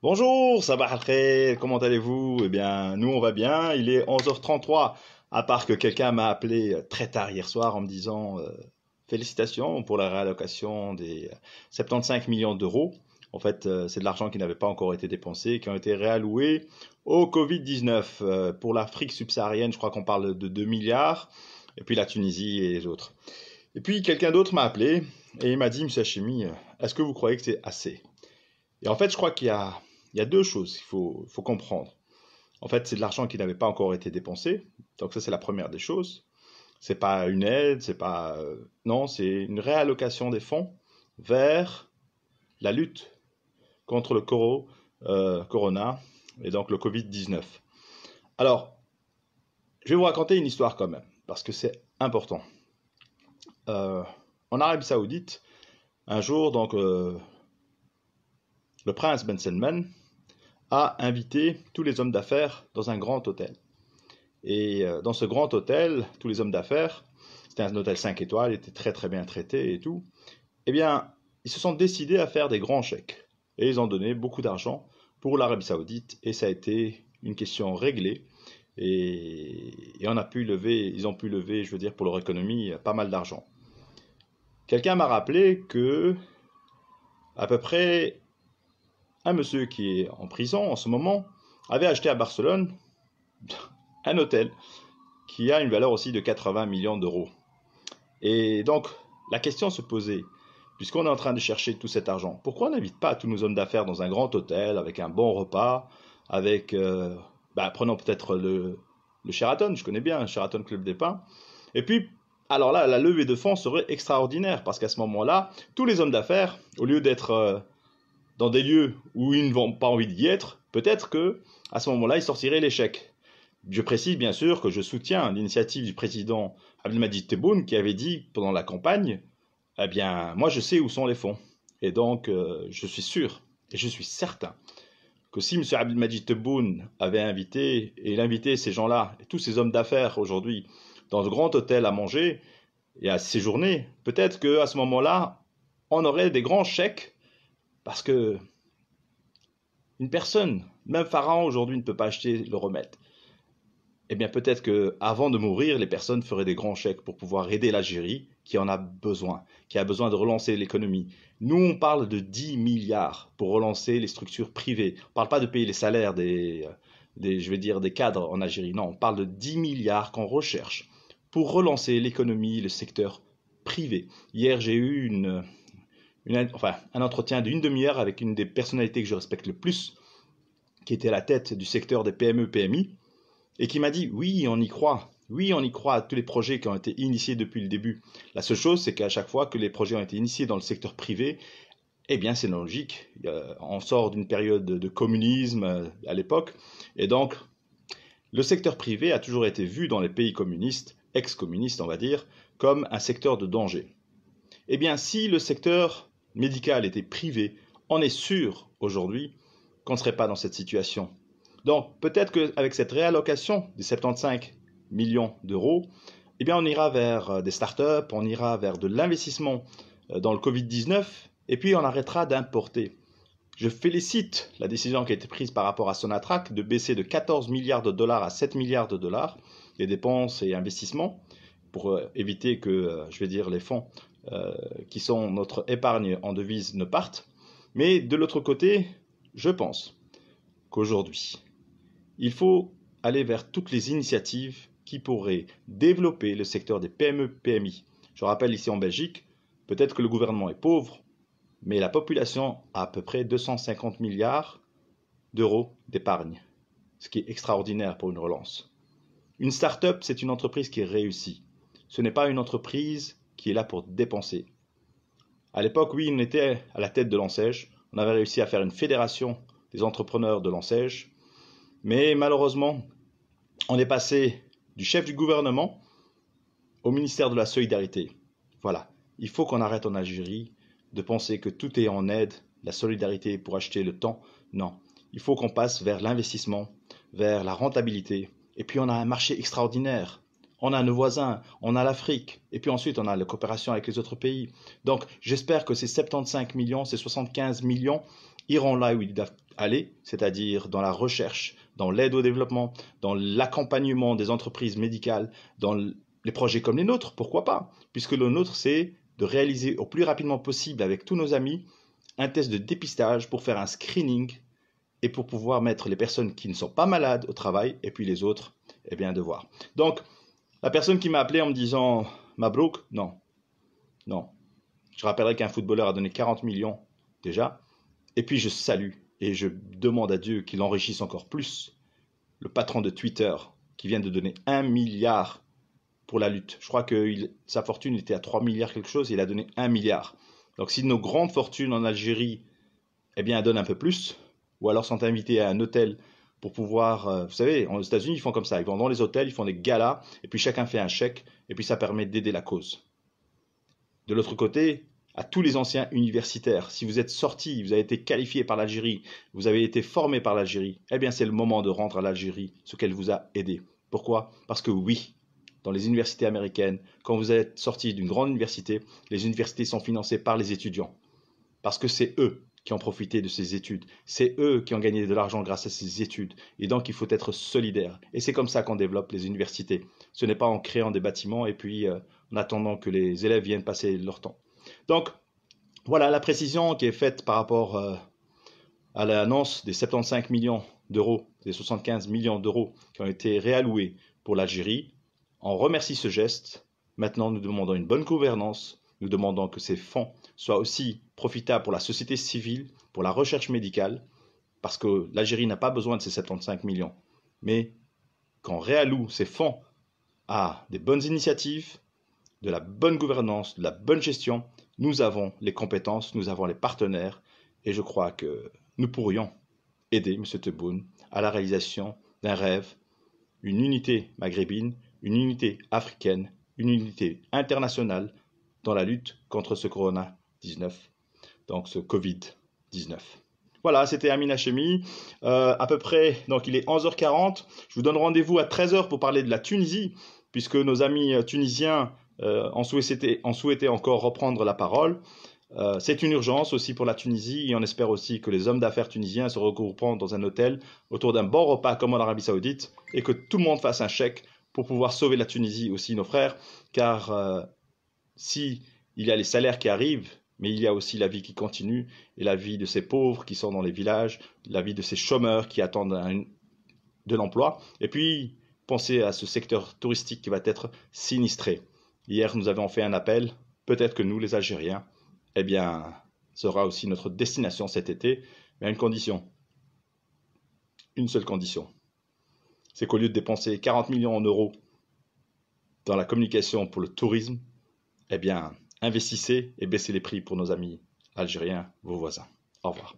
Bonjour, va après comment allez-vous Eh bien, nous on va bien, il est 11h33, à part que quelqu'un m'a appelé euh, très tard hier soir en me disant euh, félicitations pour la réallocation des 75 euh, millions d'euros. En fait, c'est de l'argent qui n'avait pas encore été dépensé, qui a été réalloué au Covid-19. pour l'Afrique subsaharienne, je crois qu'on parle de 2 milliards, et puis la Tunisie et les autres. Et puis quelqu'un d'autre m'a appelé et il m'a dit, Monsieur Hachimi, est-ce que vous croyez que c'est assez et en fait, je crois qu'il y a il y a deux choses qu'il faut, comprendre. En fait, c'est de l'argent qui n'avait pas encore été dépensé. Donc ça, c'est la première des choses. Ce n'est pas une aide, c'est pas euh, non, c'est une réallocation des fonds vers la lutte contre le coro, euh, corona et donc le Covid-19. Alors, je vais vous raconter une histoire quand même parce que c'est important. Euh, en Arabie Saoudite, un jour, donc le prince Ben Salman a invité tous les hommes d'affaires dans un grand hôtel. Et euh, dans ce grand hôtel, tous les hommes d'affaires, c'était un hôtel 5 étoiles, était très très bien traité et tout, eh bien, ils se sont décidés à faire des grands chèques. Et ils ont donné beaucoup d'argent pour l'Arabie saoudite, et ça a été une question réglée. Et, et, on a pu lever, ils ont pu lever, je veux dire, pour leur économie, pas mal d'argent. Quelqu'un m'a rappelé que à peu près un monsieur qui est en prison en ce moment avait acheté à Barcelone un hôtel qui a une valeur aussi de 80 millions d'euros. Et donc, la question se posait, puisqu'on est en train de chercher tout cet argent, pourquoi on n'invite pas tous nos hommes d'affaires dans un grand hôtel, avec un bon repas, avec... Euh, bah, prenons peut-être le, Sheraton, je connais bien, le Sheraton Club des Pins. Et puis, alors là, la levée de fonds serait extraordinaire, parce qu'à ce moment-là, tous les hommes d'affaires, au lieu d'être... Euh, dans des lieux où ils n'ont pas envie d'y être, peut-être que à ce moment-là, ils sortiraient l'échec. Je précise bien sûr que je soutiens l'initiative du président Abdelmadjid Tebboune qui avait dit pendant la campagne Eh bien, moi je sais où sont les fonds. Et donc, euh, je suis sûr et je suis certain que si M. Abdelmadjid Tebboune avait invité et il ces gens-là et tous ces hommes d'affaires aujourd'hui dans ce grand hôtel à manger et à séjourner, peut-être qu'à ce moment-là, on aurait des grands chèques parce que une personne, même Pharaon aujourd'hui ne peut pas acheter le remède. Eh bien peut-être que avant de mourir, les personnes feraient des grands chèques pour pouvoir aider l'Algérie qui en a besoin, qui a besoin de relancer l'économie. Nous, on parle de 10 milliards pour relancer les structures privées. On ne parle pas de payer les salaires des, je vais dire, des cadres en Algérie. Non, on parle de 10 milliards qu'on recherche pour relancer l'économie, le secteur privé. Hier, j'ai eu une, enfin, un entretien d'une demi-heure avec une des personnalités que je respecte le plus, qui était à la tête du secteur des PME-PMI, et qui m'a dit oui, on y croit, oui, on y croit à tous les projets qui ont été initiés depuis le début. La seule chose, c'est qu'à chaque fois que les projets ont été initiés dans le secteur privé, eh bien, c'est logique. Euh, on sort d'une période de communisme euh, à l'époque, et donc le secteur privé a toujours été vu dans les pays communistes, ex-communistes on va dire, comme un secteur de danger. Eh bien, si le secteur médicale était privé, on est sûr aujourd'hui qu'on ne serait pas dans cette situation. Donc peut-être qu'avec cette réallocation des 75 millions d'euros, eh bien on ira vers euh, des startups, on ira vers de l'investissement euh, dans le Covid-19, et puis on arrêtera d'importer. Je félicite la décision qui a été prise par rapport à Sonatrach de baisser de 14 milliards de dollars à 7 milliards de dollars les dépenses et investissements pour euh, éviter que, je vais dire, les fonds euh, qui sont notre épargne en devise, ne partent. Mais de l'autre côté, je pense qu'aujourd'hui, il faut aller vers toutes les initiatives qui pourraient développer le secteur des PME-PMI. Je rappelle ici en Belgique, peut-être que le gouvernement est pauvre, mais la population a à peu près 250 milliards d'euros d'épargne, ce qui est extraordinaire pour une relance. Une start-up, c'est une entreprise qui réussit. Ce n'est pas une entreprise qui est là pour dépenser. À l'époque, oui, on était à la tête de l'ANSEGE, On avait réussi à faire une fédération des entrepreneurs de l'ensège. Mais malheureusement, on est passé du chef du gouvernement au ministère de la Solidarité. Voilà, il faut qu'on arrête en Algérie de penser que tout est en aide, la solidarité pour acheter le temps. Non, il faut qu'on passe vers l'investissement, vers la rentabilité. Et puis on a un marché extraordinaire on a nos voisins, on a l'Afrique, et puis ensuite on a la coopération avec les autres pays. Donc j'espère que ces 75 millions, ces 75 millions iront là où ils doivent aller, c'est-à-dire dans la recherche, dans l'aide au développement, dans l'accompagnement des entreprises médicales, dans les projets comme les nôtres, pourquoi pas Puisque le nôtre, c'est de réaliser au plus rapidement possible avec tous nos amis un test de dépistage pour faire un screening et pour pouvoir mettre les personnes qui ne sont pas malades au travail et puis les autres, eh bien, de voir. Donc, la personne qui m'a appelé en me disant Mabrouk, non. Non. Je rappellerai qu'un footballeur a donné 40 millions déjà. Et puis je salue et je demande à Dieu qu'il enrichisse encore plus le patron de Twitter qui vient de donner 1 milliard pour la lutte. Je crois que sa fortune était à 3 milliards quelque chose et il a donné 1 milliard. Donc si nos grandes fortunes en Algérie, eh bien, donnent un peu plus, ou alors sont invitées à un hôtel pour pouvoir, euh, vous savez, aux États-Unis, ils font comme ça. Ils vont dans les hôtels, ils font des galas, et puis chacun fait un chèque, et puis ça permet d'aider la cause. De l'autre côté, à tous les anciens universitaires, si vous êtes sorti, vous avez été qualifié par l'Algérie, vous avez été formé par l'Algérie, eh bien c'est le moment de rendre à l'Algérie ce qu'elle vous a aidé. Pourquoi Parce que oui, dans les universités américaines, quand vous êtes sorti d'une grande université, les universités sont financées par les étudiants. Parce que c'est eux qui ont profité de ces études. C'est eux qui ont gagné de l'argent grâce à ces études. Et donc, il faut être solidaire. Et c'est comme ça qu'on développe les universités. Ce n'est pas en créant des bâtiments et puis euh, en attendant que les élèves viennent passer leur temps. Donc, voilà la précision qui est faite par rapport euh, à l'annonce des 75 millions d'euros, des 75 millions d'euros qui ont été réalloués pour l'Algérie. On remercie ce geste. Maintenant, nous demandons une bonne gouvernance, nous demandons que ces fonds soient aussi profitables pour la société civile, pour la recherche médicale, parce que l'Algérie n'a pas besoin de ces 75 millions. Mais qu'on réalloue ces fonds à des bonnes initiatives, de la bonne gouvernance, de la bonne gestion, nous avons les compétences, nous avons les partenaires, et je crois que nous pourrions aider M. Tebboune à la réalisation d'un rêve, une unité maghrébine, une unité africaine, une unité internationale dans la lutte contre ce Corona-19, donc ce Covid-19. Voilà, c'était amina Hachemi. Euh, à peu près, donc il est 11h40. Je vous donne rendez-vous à 13h pour parler de la Tunisie, puisque nos amis euh, tunisiens euh, en, souhaitaient, en, encore reprendre la parole. Euh, c'est une urgence aussi pour la Tunisie et on espère aussi que les hommes d'affaires tunisiens se regroupent dans un hôtel autour d'un bon repas comme en Arabie Saoudite et que tout le monde fasse un chèque pour pouvoir sauver la Tunisie aussi, nos frères, car si il y a les salaires qui arrivent, mais il y a aussi la vie qui continue et la vie de ces pauvres qui sont dans les villages, la vie de ces chômeurs qui attendent de l'emploi. Et puis, pensez à ce secteur touristique qui va être sinistré. Hier, nous avons fait un appel. Peut-être que nous, les Algériens, eh bien, sera aussi notre destination cet été, mais à une condition. Une seule condition. C'est qu'au lieu de dépenser 40 millions en euros dans la communication pour le tourisme, eh bien, investissez et baissez les prix pour nos amis algériens, vos voisins. Au revoir.